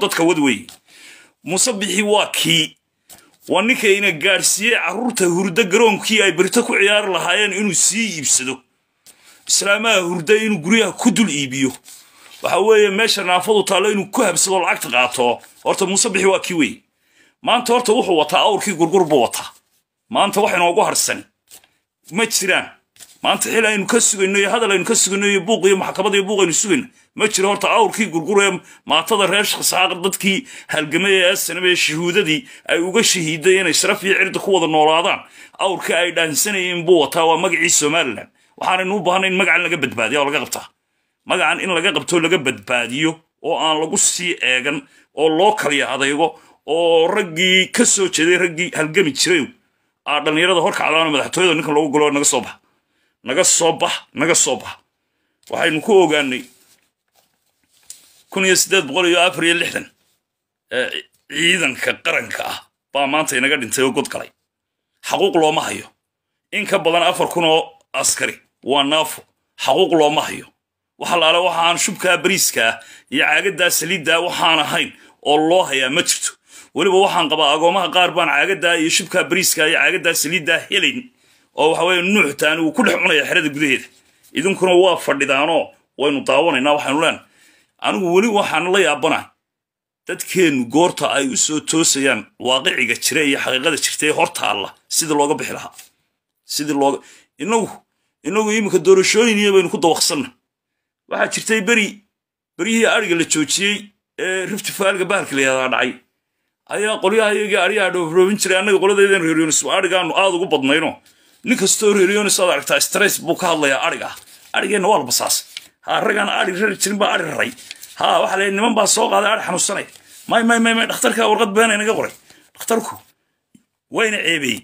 dadka wadwey musabixi waa kii waa ninkayna gaadhsiiyey carruurta hurda garoonkii ay barito ku ciyaar lahaayeen inuu sii iibsado islaamaha hurda inuu guryaha ku dul iibiyo waxa weeye meesha naafadu taallo inuu ku habsado lacagta qaato horta musabixi waa kii weyn maanta horta wuxuu wataa awrkii gurgur buu wataa maanta wax harsani ma jiraan maanta xil aynu ka sugayno iyo hadal aynu ka sugayno iyo buuq iyo maxkamada iyo buuq aynu sugayno ma jiro horta awrkii gurguree maatada reer shakhsaaqar dadkii halgamay ee asanaba ee shahuudadii ay uga shahiiday inay sharaf iyo ku wada noolaadaan awrka ay dhaansanayeen buu wataa waa magacii somalilan waxaanaynu u baahnay in magacan laga badbaadiyo oo laga qabtaa magacan in laga qabtoo laga badbaadiyo oo aan lagu sii eegan oo loo kaliya adaygo oo raggii ka soo jeeday raggii halgami jiray Ah, dhalinyarada horkacdaano madaxtooyada ninka lagu gulo naga soo bax naga soo bax naga soo bax waxaynu ku ogaanay kun iyo sideed boqol iyo afar iyo lixdan ciidanka qaranka ah baa maanta inaga dhintay oo god galay xaquuq looma hayo in ka badan afar kun oo askari waa naafo xaquuq looma hayo waxa laale waxaan shubkaa bariiskaa iyo caagadaa saliiddaa waxaan ahayn oo loo hayaa ma jirto weliba waxaan qabaa agoomaha qaar baan caagada iyo shubka bariiska iyo caagada saliidda helayn oo waxa weye nuuxta ku dhex cunaya xerada gudaheeda idinkuna waa fadhidaanoo waynu daawanaynaa waxaynu leen anigu weli waxaan la yaabana dadkeennu goorta ay u soo toosayaan waaqiciga jira iyo xaqiiqada jirta ee hor taalla sidii looga bixi lahaa sidii looga inagu inagu iminka doorashooyin iyo baynu ku dawaqsanna waxaa jirtay beri beryihii ariga la joojiyey ee riftifaaliga bahalka la yahaadaa dhacay ayaa qolyahayaga aryaha dhoofroofin jiray annaga qoladaydan reer yonis waa arigaanu aada ugu badnayno nin kastoo reer yonis aad aragtaa stress buu ka hadlayaa ariga arigeenna waa labasaas ha ragana ari rari jirin baa ari raray ha waxa la niman baa soo qaaday ari xanuunsanay may may may may dhakhtarka warqad beena inaga qoray dhakhtarku wayna ceebeeyey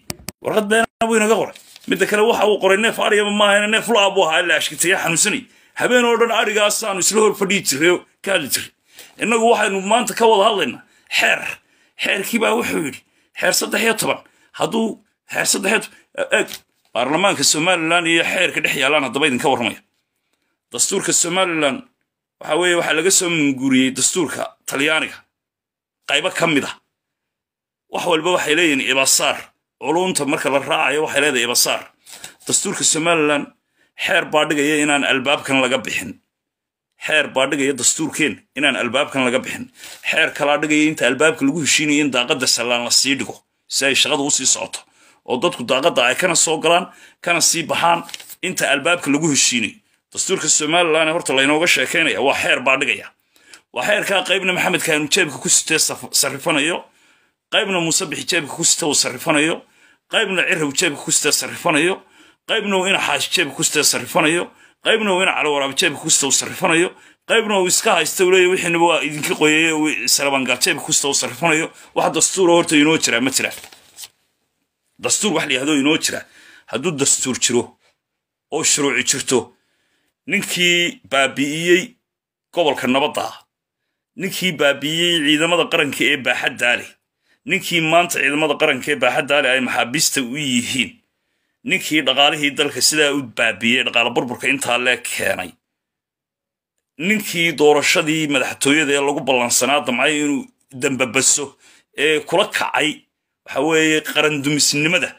warqad beena buu inaga qoray midda kale waxa uu qoray neef arigaba maaha neef la buu ahaa ilaa ashkitaya xanuunsanay habeen oo dhan arigaasaanu isla hor fadhiyi jirray ka jiray innagu waxaynu maanta ka wada hadlaynaa xeer حير كيبا وحولي حير صدح يطبع هادو حير صدح يطبع اك أه، أه، بارلمان كالسومال لان يحير كدحيا لان هدبايد نكور مية دستور كالسومال لان وحاوي وحالا قسم من قوري دستور كا تليانيكا قايبا كمي دا وحوال بوا حيليين إباسار ولون تمرك للراعي وحيلي دا إباسار دستور كالسومال لان حير بادقا يينان الباب كان لقبحن xeer baa dhigaya dastuurkeen inaan albaabkan laga bixin xeer kalaa dhigaya inta albaabka lagu heshiinaya in daaqada sallaan la sii dhigo si ay shaqada usii socoto oo dadku daaqada ay kana soo galaan kana sii baxaan inta albaabka lagu heshiinayo dastuurka somalilan horta laynooga sheekaynaya waa xeer baa dhigaya waa xeerkaa qaybna maxamed kaanu jeebka ku sitee sarrifanayo qaybna muuse bixi jeebka ku sitee uu sarrifanayo qaybna ciraw jeebka ku sitee sarrifanayo qaybna uu ina xaashi jeebka ku sitee sarrifanayo qaybna uu inaca waraabijeebka kusta u sarrifanayo qaybna uu iska haysta u leeya wixiinaba waa idinka qoyey uu sarabaangaaljeebka kusta u sarrifanayo wax dastuura horta inoo jiraa ma jira dastuur wax la inoo jira hadduu dastuur jiro oo shuruuci jirto ninkii baabi'iyey gobolka nabadda ninkii baabi'iyey ciidamada qaranka ee baaxaddaa leh ninkii maanta ciidamada qaranka ee baaxaddaa leh ay maxaabiista u yihiin ninkii dhaqaalihii dalka sidaa u baabiyey dhaqaala burburka intaa lee keenay ninkii doorashadii madaxtooyada ee lagu ballansanaa damcay inuu dambabaso ee kula kacay waxa weeye qarandumisnimada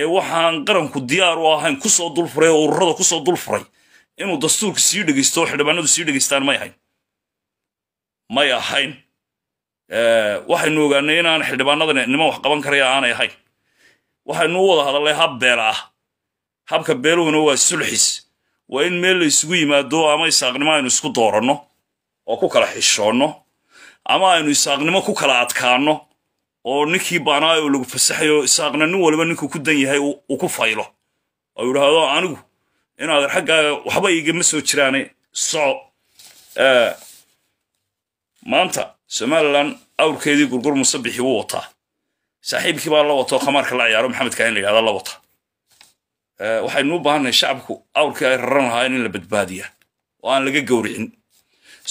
ee waxaan qaranku diyaar u ahayn kusoo dulfuray oo ururada kusoo dul furay inuu dastuurka sii dhegeysto oo xildhibaanadu sii dhegeystaan may ahayn may ahayn waxaynu ogaanay inaan xildhibaanadani niman wax qaban karaya aanay ahayn waxaynuu wada hadallay hab beel ah habka beeluhuna waa sulxis waa in meel la isugu yimaado ama isaaqnimo aynu isku dooranno oo ku kala xishoonno ama aynu isaaqnimo ku kala adkaanno oo ninkii baanaa oo lagu fasaxayo isaaqna nin waliba ninkuu ku dan yahay uu ku faylo oo yidhaahdo anigu inaadan xaggaaga waxba igama soo jiraane soco maanta somalilan awrkeedii gurgur musabixi wuu wataa saaxiibkii baa la wato khamaarka la ciyaaro maxamedka in la yidhahda la wata eh, waxaynuu baahannahay shacabku awrkii ay raran lahaayeen in la badbaadiya oo aan laga gowricin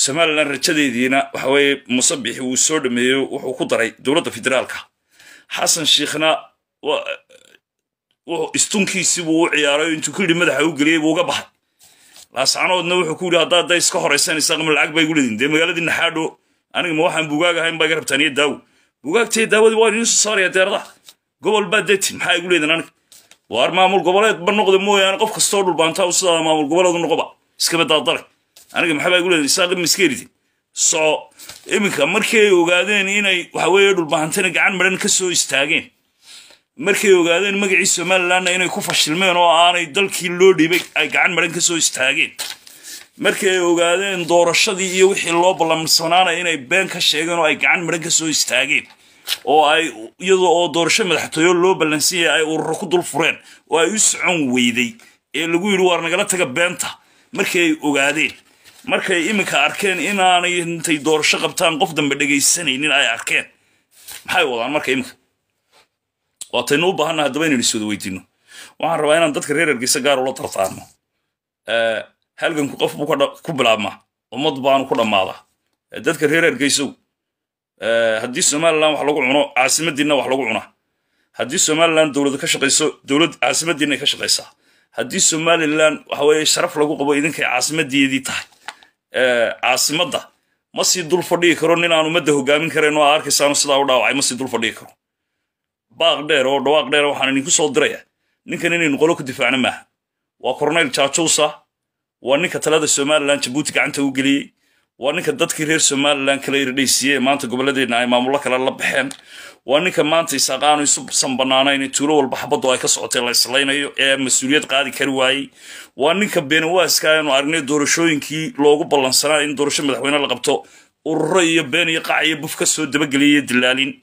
somalilan rajadeediina waxa weeye musabixi wuu soo dhameeyo wuxuu ku daray dowladda federaalka xasan shiikhna istunkiisii buu u ciyaaray intuu ku yidhi madaxa u geliyey buu uga baxay laascanoodna wuxuu ku yidhi haddaad day iska horaysanaysaa qama lacag bay igu leediin dee magaaladii naxaadho anigama waxaan bugaag ahayn baa iga rabtaan iyo daawo bugaagtay daawadii waa idin soo saaraya deeradaha gobol baa detin maxaa igu leedin aniga waar maamul goboleed ba noqda mooyaane qof kastoo dhulbaantaa u sidaa maamul goboleed u noqoba iskaba daadalay aniga maxaa baa igu leedin isaa dhib miska eridin soco iminka markay ogaadeen inay waxa weeye dhulbaantana gacan madhan ka soo istaageen markay ogaadeen magacii somalilandna inay ku fashilmeen oo aanay dalkii loo dhibay ay gacan madhan ka soo istaageen markii ay ogaadeen doorashadii iyo wixii loo ballamsanaanaya inay been ka sheegeen oo ay gacan midhan ka soo istaageen oo ay iyadoo oo doorasho madaxtooyo loo ballansan ay ururo ku dul fureen oo ay u socon weyday ee lagu yidhi waar nagala taga beenta markii ay ogaadeen markay iminka arkeen inaanay intay doorasho qabtaan qof dambe dhegaysanaynin ay arkeen maxay wadaan marka iminka waataynu u baahanna haddaba inaynu iswada weydiino waxaan rabaa inaan dadka reer hargeysa gaar ula tartaarno halganku qof buu ku bilaabmaa ummad baanu ku dhammaadaa dadka reer hargeysow haddii somalilan wax lagu cuno caasimaddiinna wax lagu cunaa haddii somalilan dowlad ka shaqayso dowlad caasimaddiinna ay ka shaqaysaa haddii somalilan waxa weeye sharaf lagu qabo idinkay caasimaddeedii tahay caasimadda ma sii dul fadhigi karo nin aanu madda hogaamin karayn oo aa arkaysaanu sidaa dhaawacay ma sii dul fadhigi karo baaq oo dhawaaq dheer waxaan idinku soo diraya ninkan inaynu qolo ku difaacno maaha waa kornayl jaajowsa waa ninka talada somalilan jabuuti gacanta u geliyey waa ninka dadkii reer somalilan kala iridhaysiiye maanta gobolladeena ay maamulo kale la baxeen waa ninka maanta isaaq aanu isu sanbanaanayn tuulo walba xabaddo ay ka socotay la islaynayo ee mas-uuliyad qaadi kari waayey waa ninka beenawaaska aanu ah aragnay doorashooyinkii loogu ballansanaa in doorasho madaxweyne la qabto ururo iyo been iyo qac iyo buf ka soo dabageliyayo dilaalin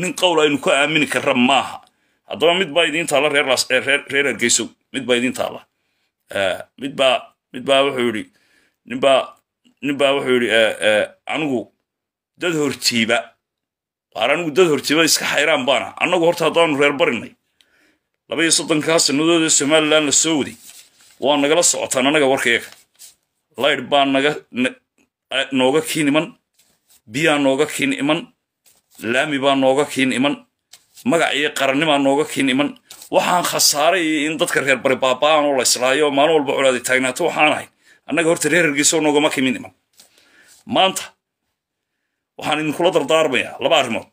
nin qowl aynu ka aamini karra maaha haddaba mid baa idiin taalla reer hargeyso mid baa idiin taalla midbaa mid baa wuxuu yidhi ninbaa ninbaa wuxuu yidhi eh, eh, anigu dad hortiiba qaar anigu dad hortiiba iska xayraan baana annagu horta haddaanu reer barinay laba iyo soddonkaa sannadood ee somalilan la soo waday waa nagala socotaan annaga warkayaga laydh baa naga eh, nooga kiin iman biyaa nooga kiin iman laami baa nooga kiin iman magac iyo qarannimaa nooga kiin iman وحان خساري إن ضدك غير بري بابا والله إسرائيل ما نقول بعولادي تاينا تو حاناي أنا غير تري رجسون وجو ما كي ما ما أنت وحان إن خلاص ردار بيا لا بعرف ما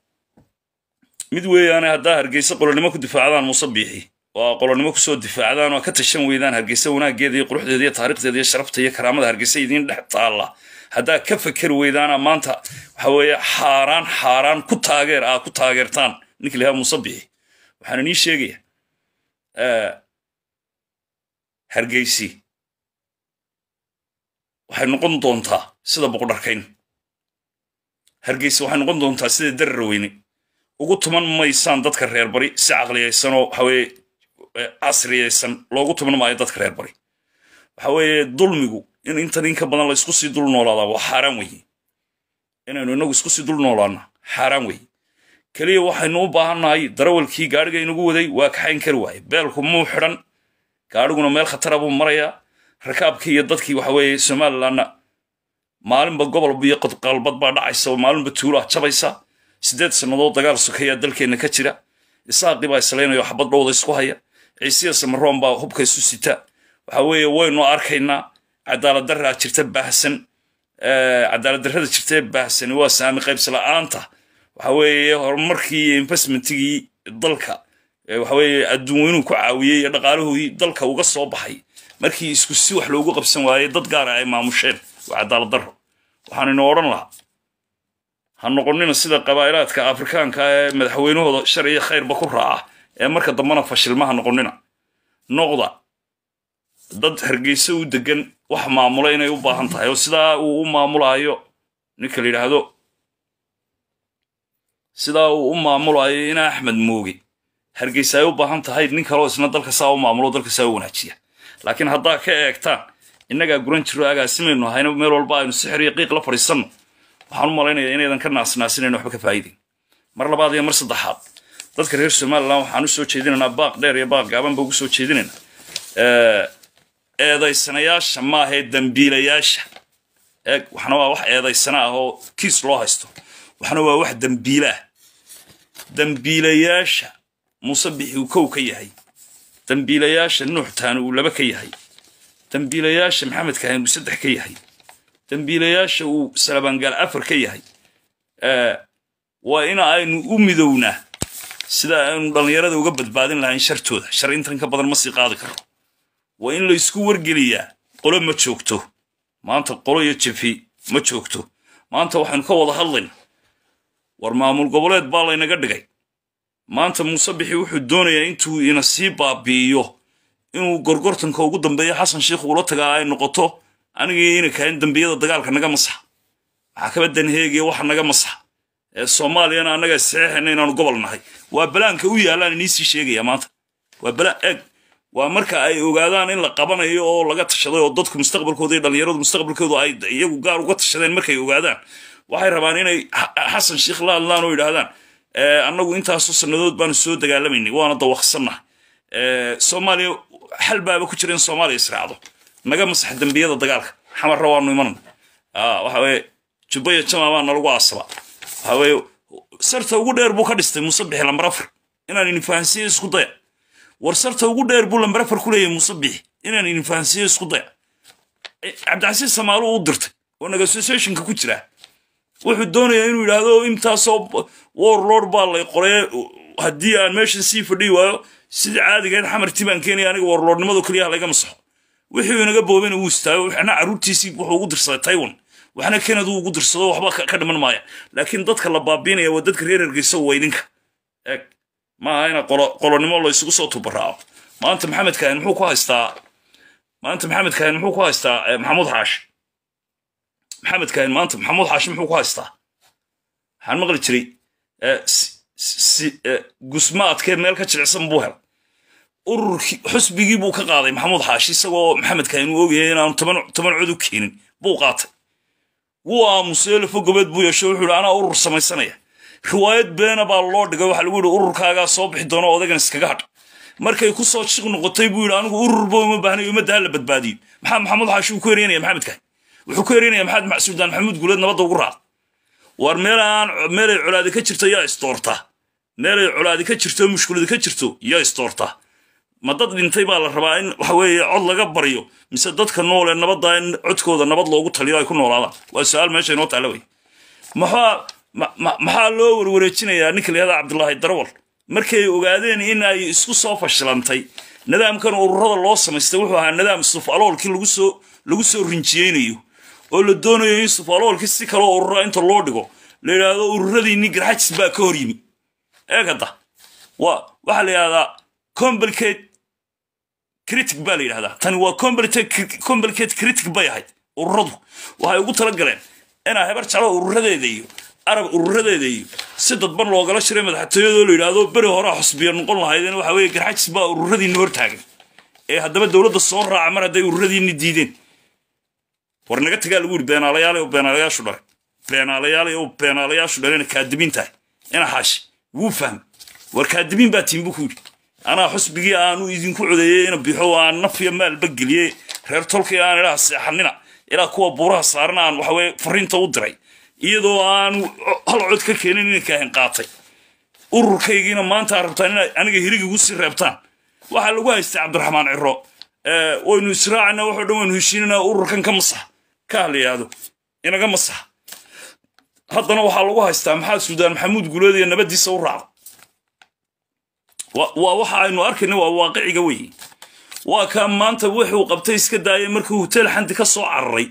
مدوي أنا هدا هرجيس قولوا لي ما كنت دفاع عن مصبيحي وقولوا لي ما كنت دفاع عن وكتشم ويدان هرجيس ونا جدي قروح جدي طريق جدي شرفت يا كرامة هرجيس يدين لحتى الله هدا كيف فكر ويدانا ما أنت حوي حاران حاران كتاجر آه كتاجر تان نكلها مصبيحي وحان نيشي جيه hargeysi waxay noqon doontaa sida boqodharkayn hargeysi waxay noqon doontaa sida dararweyne ugu tuman maysaan dadka reer bari si caqliyaysanoo waxaweye casriyaysan loogu tuman maayo dadka reer bari waxa weeye dulmigu in intan inka badan la isku sii dul noolaadaa waa xaaraan weeye inaynu inagu isku sii dul noolaana xaaraan weeye keliya waxaynu u baahannahay darawalkii gaadhiga inagu waday waa kaxayn kari waaye beelku muu xidhan gaadhiguna meel khatara buu marayaa rakaabkii iyo dadkii waxa weeye somalilanna maalinba gobol iyo qalbad baa dhacaysa oo maalinba tuulaha jabaysa siddeed sannadood dagaal sokeeyaa dalkeenna ka jira isaaqii baa islaynayo xabad dhowda isku haya ciisiya samaroon baa hubka isu sita waxa weeye waynu arkaynaa cadaalad darraa jirta baahsan cadaalad darrada jirta baahsani waa saami qaybs waxa weeye horumarkii iyo investmentigii dalka waxa weeye adduun inuu ku caawiyey iyo dhaqaaluhu dalka uga soo baxay markii isku si wax loogu qabsan waayey dad gaara ay maamusheen waa cadaalad darro waxaan inuu odhan lahaa ha noqonina sida qabaa'ilaadka afrikaanka ee madaxweynahooda shar iyo khayrba ku raaca ee marka dambena fashilma ha noqonina noqda dad hargeyso u degan wax maamula inay u baahan tahay oo sidaa uu u maamulaayo ninka la yidhaahdo sidaa uu u maamulayo ina axmed muugi hargeysa ay u baahan tahay nin kaleo isna dalka saa u maamulo dalka saa u wanaajiya laakiin haddaa ka eegtaan innagaa guran jiro agaasimaynu ahayna meel walba aynu sixir iyo qiiq la fadhiisanno waxaan u malaynayaa inaydan ka naasnaasinayna waxba ka faa'iidayn mar labaad iyo mar saddexaad dadka reer somalilan waxaan u soo jeedinaynaa baaq dheer iyo baaq gaaban baa ugu soo jeedinaynaa eedaysanayaasha maaha ee dembiilayaasha eeg waxna waa wax eedaysana ah oo kiis loo haysto waxna waa wax dambiile ah dambiilayaasha muuse bixi uu kow ka yahay dambiilayaasha nuux taana uu laba ka yahay dambiilayaasha maxamed kahan uu saddex ka yahay dambiilayaasha uu salabangaal afar ka yahay waa in aynu u midownaa sida aynu dhallinyarada uga badbaadin lahayn shartooda shar intan ka badan ma sii qaadi karo waa in laysku wargeliyaa qolo ma joogto maanta qolo iyo jafi ma joogto maanta waxaanu ka wada hadlayn war maamul goboleed baa laynaga dhigay maanta muuse bixi wuxuu doonayaa intuu ina sii baabi'iyo inuu gorgortanka ugu dambeeya xasan sheikh ula tagaa ay noqoto anigii ina kahin dembiyada dagaalka naga masaxa maxaa kaba danheegiya waxa naga masaxa ee soomaaliyana annaga isixixina inaanu gobol nahay waa balaanka u yaallaan iniisii sheegaya maanta waa balaan eeg waa marka ay ogaadaan in la qabanayo oo laga tashaday oo dadku mustaqbalkooda iyo dhallinyaradu mustaqbalkoodu ay iyagu gaar uga tashadeen markay ogaadaan waxay rabaan inay xasan sheekh laadlaan oo yidhaahdaan eh, annagu intaasoo sannadood baanu soo dagaalamaynay waana dawaqsannaha eh, soomaaliya xal baaba ku jira in soomaaliya israacdo naga masax dembiyada dagaalka xamarra waanu imanana ah, waxaweye jubbaya jamaabaa nalagu aasaba waxaweye sarta ugu dheer buu ka dhistay muuse bixi lambar afar inaan idin fahansiiyo isku daya war sarta ugu dheer buu lambar afar ku leeyahay muuse bixi inaan idin fahansiiyo isku daya eh, cabdicasiis samaalu u dirtay oo negotiationka ku jira wuxuu doonayaa inuu yidhaahdo intaasoo warlord baa lay qoray haddii aan meeshan sii fadhiyi waayo sida caadigeed xamartii baan keenaya aniga warlordnimado keliyaha laga masaxo wixii inaga boobena wuu istaago waxna carruurtiisii wuxuu ugu dirsaday taiwan waxna kenadu ugu dirsado waxba ka dhiman maaya laakiin dadka la baabiinaya waa dadka reer hargeysa waa idinka eeg ma aha ina qolonimo la isugu soo tubaraaco maanta maxamed kaahin muxuu ku haystaa maanta maxamed kaahin muxuu ku haystaa maxamuud xaashi محمد كاين مانت محمود حاشم حوكو هايستا حان مغرب تري أه، أه، قسمات كاين مالكا تلعصم بوهر ور حسب يجيبو كقاضي محمود حاشي سوا محمد كاين وين تمن تمن عودو كينن بو قاتل وا مسالف قبيت بويا شو حول انا ور سماي سنايا روايت بين ابا اللورد قال واحد يقول ور كاغا صوبح دونا ودغن سكاغاد مركي كو صوت شغل نغطي بويا انا ور بو ما بهني يوم دال بدبادي محمد حاشي كورينيا محمد كاين wuxuu ku herinaya maxamed macsuuldaan maxamuud guuleed nabadda ugu raaq war meelaan meelay colaadi ka jirto yaa isdoorta meelay colaadi ka jirto mushkuladi ka jirto yaa isdoorta ma dad dhintay baa la rabaa in waxa weeye cod laga baryo mise dadka nool ee nabadda in codkooda nabad loogu taliyo ay ku noolaadaan waa su-aal meesha inoo taala wey maxaa maxaa loo warwareejinayaa ninka la yihahda cabdulaahi darawal markay ogaadeen in ay isku soo fashilantay nidaamkan ururada loo samaystay wuxuu ahaa nidaam suf aloolkii lagu soo lagu soo rinjiyeynayo ولا دونه يوسف الله الكسي كله ورا أنت الله دقو ليه هذا وردي نجرحش بكوريمي إيه كده وا وحلي هذا كومبليكيت كريتيك بالي هذا تاني وا كومبليكيت كومبليكيت كريتيك بالي هاي وردو وهاي قلت لك قلنا أنا هبر ترى وردي ذي أرب وردي ذي ستة بن لو قال شريمة حتى يدول إلى هذا بره ورا حسبي نقول هاي ذي وحوي جرحش بقى وردي نور تاجي إيه هذا بده ولد الصورة عمره ده وردي نديدين دي. war naga tagaa lagu yidhi beenaalayaal u beenaalayaashu dhalay beenaalayaal u beenaalayaashu dhalena kaadimiin tahay ina xaashi wuu fahmay war kaadimiin baa tiimbu ku yidhi anaa xusbigii aanu idinku codeeyey ina bixo aan nafya maalba geliyey reer tolkii aan idhaha seexanina ilaa kuwa buuraha saarana aan waxaweye fariinta u diray iyadoo aanu hal cod ka keenin inay kaahin qaatay ururkaygiina maanta aad rabtaan inay aniga hirig igu sii reebtaan waxaa lagu haystay cabdiraxmaan ciro waynu israacina wuxuu dhan waynu heshiinanaa ururkan ka masax ka ahliyaado inaga masaxa haddana waxaa lagu haystaa maxaa suudaan maxamuud guleediya nabadiisa u raaco waa waxa aynu arkayna waa waaqiciga weeye waa kaa maanta wuxuu qabtay iska daayay markuu huteel xandi ka soo cararay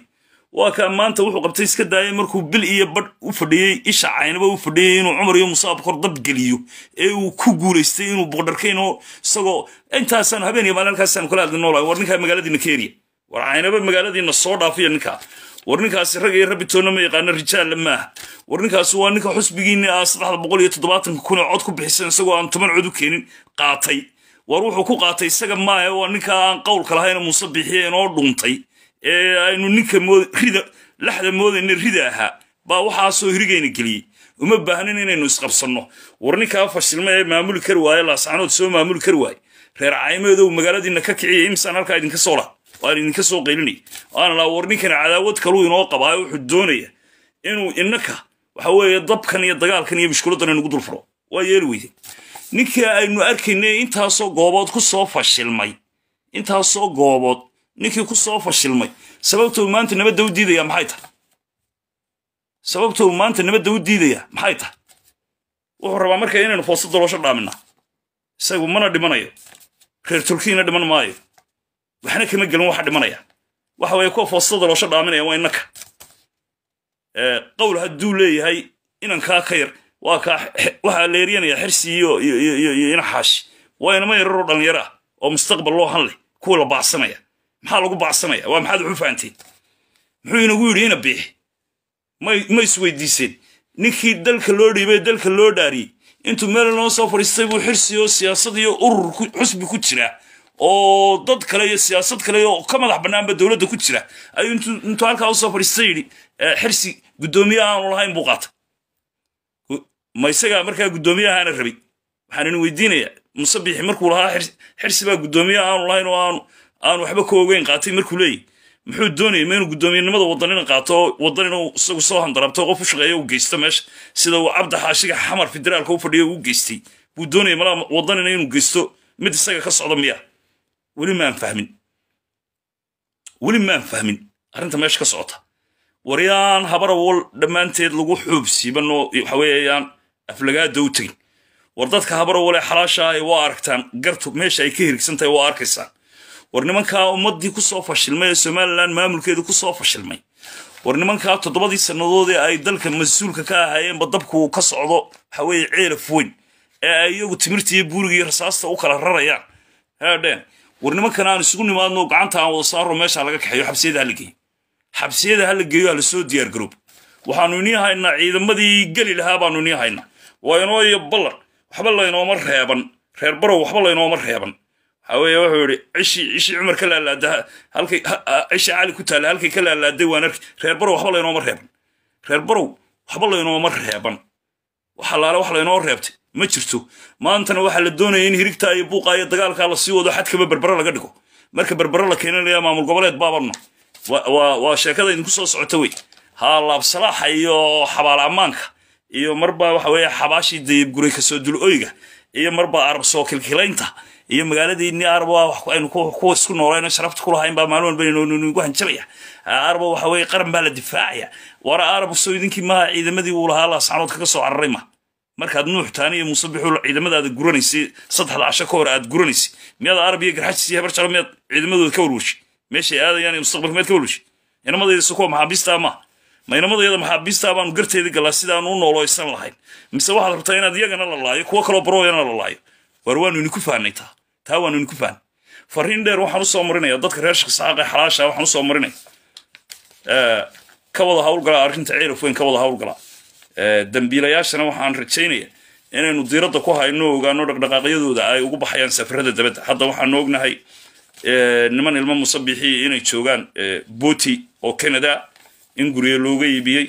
waa kaa maanta wuxuu qabtay iska daayay markuu bil iyo badh u fadhiyey isha caynaba u fadhiyey inuu cumar iyo musaab kor dabgeliyo ee uu ku guulaystay inuu boqdharkayn oo isagoo intaasaan habeen iyo maalin halkaasaan kala hadli noolahay war ninkaa magaaladiina keriya وأنا أقول لك أن الصورة في أنكا وأنكا سيرة ربيتون ميغانا رجال ما وأنكا سوانكا حس بيني أصلا بقول يا تضباطن كون عودكو بحسن سوى أنتم عودوكين قاطي وروحو كو قاطي سجا ما وأنكا قول كالهاينا مصبيحين أو دونتي أي نكا مود ريدا لحد مود إن ريداها باوحا سو هيريجين كلي وما بانين إن نسقب صنو وأنكا فاشل ما مملكر واي لا سانو تسوى مملكر واي غير عايمة ومغالا دي نكاكي إمسانا كاين كصورة waan idinka soo qaylinay waan laa war ninkana cadaawad kaluu inoo qabaayo wuxuu doonaya inuu innaka waxa weeye dabkan iyo dagaalkan iyo mushkiladdan inagu dul furo waa yeeli weyde ninka aynu arkaynay intaasoo goobood ku soo fashilmay intaasoo goobood ninkii ku soo fashilmay sababtuu maanta nabadda u diidaya maxay tahay sababtuu maanta nabadda u diidaya maxay tahay wuxuu rabaa markaa inaynu hoosta daloosho dhaamina isagu mana dhimanayo reer turkiina dhiman maayo waxna kama gelin waxa dhimanaya waxa weeye kuwa foostada loosha dhaaminaya waa innaka qowl hadduu leeyahay inan kaa ka yar waa kaa waxaa leeryanaya xirsi iyo iyo inaxaashi waa inama yararoo dhallinyaro ah oo mustaqbal loo hanleh kuwa la baacsanaya maxaa lagu baacsanaya waa maxaad wax u fahanteen muxuu inagu yidhi ina biixi ma isweydiiseen ninkii dalka loo dhiibay dalka loo dhaariyey intuu meel loo soo fadhiistay buu xirsi oo siyaasad iyo urur xusbi ku jiraa oo dad kale iyo siyaasad kale oo ka madax bannaanba dowladda ku jira ayuu intuu halkaa usoo fadhiista yidhi xirsi guddoomiye aanu lahayn buu qaatay ma isagaa markaa guddoomiyahaana rabay waxaan in weydiinayaa muse biixi markuu lahaa xirsi baa guddoomiye aanu lahayn oo aanu aanu waxba ka ogeyn qaatay markuu leeyahy muxuu doonayay ma inuu guddoomiyenimada wadanina qaato oo wadan inuu isagu soo handarabto qof u shaqeeya u geysto meesha sida uu cabda xaashiga xamar federaalka u fadhiyo u geystay buu doonayay malaa wadanina inuu geysto mid isaga ka socda miya weli maan fahmin weli maan fahmin arrinta meesha ka socota waryaan habar awol dhammaanteed lagu xuubsiibano waxa weeyaan aflagaada u tegin war dadka habar awol ee xalaasha ay waa aragtaan gartu meesha ay ka hirigsantahay waa arkaysaan war nimankaa ummaddii kusoo fashilmay ee somalilan maamulkeedu ku soo fashilmay war nimankaa toddobadii sannadood ee ay dalka mas-uulka ka ahaayeenba dabku ka socdo waxa weeye ceelaf weyn ee ay iyagu timirtiiyo buurigii rasaasta u kala rarayaan haadheen war nimankan aan isugu nimaadno gacanta aan wada saaro meesha laga kaxeeyo xabsiyada hala geeyo xabsiyada hala geeyo hala soo diyaar garoob waxaanu inii haynaa ciidamadii geli lahaa baanu inii haynaa waynoo iyo ballan waxba laynooma reeban reer barow waxba laynooma reeban waxaa weeye wuxuu yidhi cishii cishii cumar ka laalaada halkay cishii cali ku taalla halkay ka laalaaday waan arki reer barow waxba laynooma reeban reer barow waxba laynooma reeban waxalaale wax laynoo reebtay ma jirto maantana waxaa la doonaya in hirigtaa iyo buuqaa iyo dagaalkaa lasii wado xadkaba berbere laga dhigo marka berbere la keenanaya maamul goboleed baabanno waa sheekada idinku soo socota wey haa iyo xabaal ammaanka iyo marba waxa weeye xabaashii dayibguray kasoo dul-oyga iyo marba arab soo kilkilaynta iyo magaaladiini araba aynu kuwa isku noolayno sharafta ku baa maalin walba inugu hanjabaya araba waxa weeye qaran baa la difaacaya wara arab soo idinkii maaha ciidamadii wuu lahaa laasanood kaga soo cararay ma markaad nuuxtaani iyo muusebixu ciidamadaada guranaysay saddexda casho ka hor aad guranaysay miyaad arabiya garxajis iyo habarjala miyaad ciidamadooda ka warwashay meeshay aadayaan iyo mustaqbalka miyaad ka warwashay inamadayda kuwa maxaabiistaa maaha ma inamadayada maxaabiistaa baanu garteeda galaa sidaanu u nooloysan lahayn mise waxaad rabtaa inaad iyagana la laayo kuwo kaloo barooyana la laayo waar waanu idinku fahnay taa taa waanu idinku fahnay fariin dheer waxaan usoo marinaya dadka reer shaqisxaaq ee xalaasha waxaan usoo marinaya ka wada hawlgalaa arrinta ceeraf weyn ka wada hawlgalaa dambiilayaashana waxaan rajaynaya inaynu diiradda ku hayno ogaano dhaqdhaqaaqyadooda ay ugu baxayaan safarada dabadda hadda waxaanu ognahay niman ilmo musabixii inay joogaan boti oo canada in guryo looga iibiyey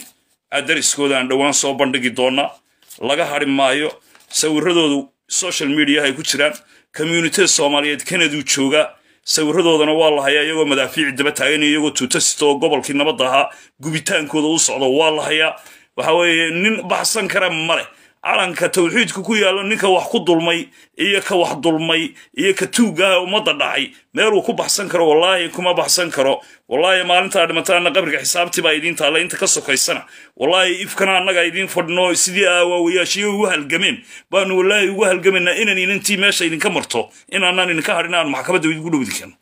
dariskooda aan dhowaan soo bandhigi doona laga hari maayo sawiradoodu social media ay ku jiraan communityda soomaaliyeed canadu jooga sawiradoodana waa la hayaa iyagoo madaafiici daba taagan iyagoo tuutasito gobolkii nabadda ahaa gubitaankooda u socdo waa la hayaa waxa weeye nin baxsan kara male calanka tawxiidka ku yaallo ninka wax ku dulmay iyo ka wax dulmay iyo ka tuugaha ummadda dhacay meeluu ku baxsan karo wallaahi kuma baxsan karo wallaahi maalintaa dhimantaana qabriga xisaabtiibaa idiin taalla inta ka sokaysana wallaahi ifkana annaga idiin fadhno sidii aawaawayaashiyo ugu halgameen baanu wallaahi ugu halgamaynaa inaan inantii meesha idinka marto inaanaan idinka hadhin aan maxkamadda idigu dhowdi karno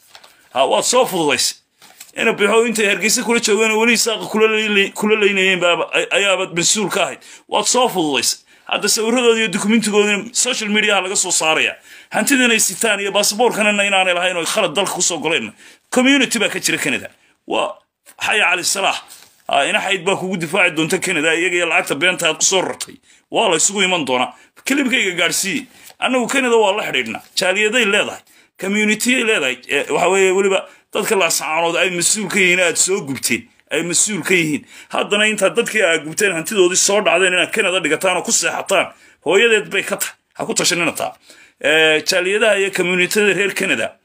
ha waad soo fududaysa ina baxo intay hargeysa kula joogeen weli saaqa kula leynayeen ayaaba mas-uul ka ahayd waad soo fududaysa hadda sawiradooda iyo dokumentigoodana social mediaha laga soo saaraya hantidana ay sitaan iyo baasaboorkanana inaanay lahayn oo khalad dalka kusoo goleenna community baa ka jira canada waa xaya cali salaax inaxayd baa kugu difaaci doonta canada iyaga iyo lacagta beenta aad kusoo rartay waa la isugu iman doonaa kelibkayga gaadhsiiye annagu canada waa la xidhiidhnaa jaaliyaday leedahay communitiyay leedahay waxa weeye weliba ضد كلا سعرود أي مسؤول كيهن أتسوق جبتين أي مسؤول كيهن هذا أنا أنت ضد كيا جبتين هنتي دودي صارد عادين أنا كنا ضد قطان وقصة حطان هو يدبي خطه هكوت عشان أنا ااا تالي هذا هي كوميونيتي هير كندا